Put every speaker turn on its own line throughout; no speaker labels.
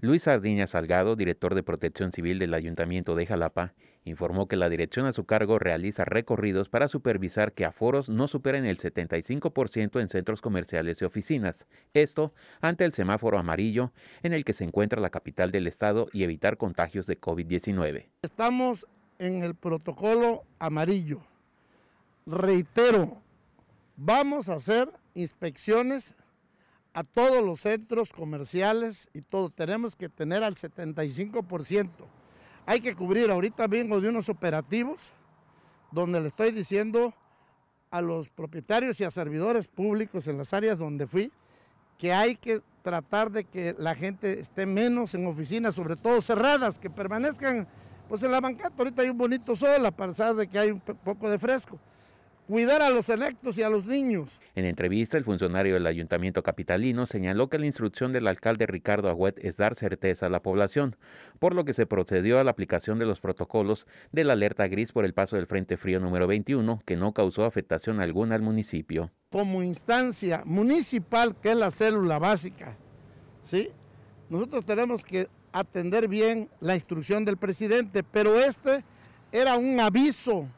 Luis Sardiña Salgado, director de Protección Civil del Ayuntamiento de Jalapa, informó que la dirección a su cargo realiza recorridos para supervisar que aforos no superen el 75% en centros comerciales y oficinas, esto ante el semáforo amarillo en el que se encuentra la capital del estado y evitar contagios de COVID-19.
Estamos en el protocolo amarillo. Reitero, vamos a hacer inspecciones a todos los centros comerciales y todo. Tenemos que tener al 75%. Hay que cubrir, ahorita vengo de unos operativos donde le estoy diciendo a los propietarios y a servidores públicos en las áreas donde fui que hay que tratar de que la gente esté menos en oficinas, sobre todo cerradas, que permanezcan pues en la bancada. Ahorita hay un bonito sol, a pesar de que hay un poco de fresco cuidar a los electos y a los niños.
En entrevista, el funcionario del ayuntamiento capitalino señaló que la instrucción del alcalde Ricardo Agüet es dar certeza a la población, por lo que se procedió a la aplicación de los protocolos de la alerta gris por el paso del Frente Frío número 21, que no causó afectación alguna al municipio.
Como instancia municipal, que es la célula básica, ¿sí? nosotros tenemos que atender bien la instrucción del presidente, pero este era un aviso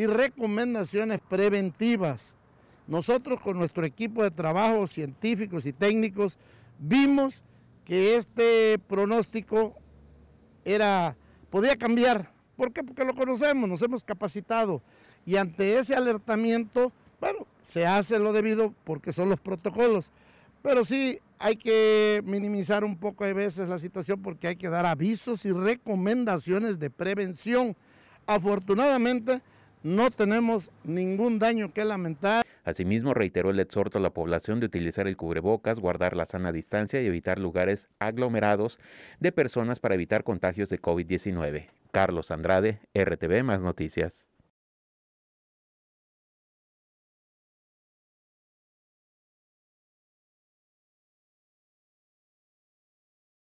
y recomendaciones preventivas. Nosotros con nuestro equipo de trabajo, científicos y técnicos, vimos que este pronóstico era, podía cambiar. ¿Por qué? Porque lo conocemos, nos hemos capacitado. Y ante ese alertamiento, bueno, se hace lo debido porque son los protocolos. Pero sí hay que minimizar un poco a veces la situación porque hay que dar avisos y recomendaciones de prevención. Afortunadamente, no tenemos ningún daño que lamentar.
Asimismo, reiteró el exhorto a la población de utilizar el cubrebocas, guardar la sana distancia y evitar lugares aglomerados de personas para evitar contagios de COVID-19. Carlos Andrade, RTV Más Noticias.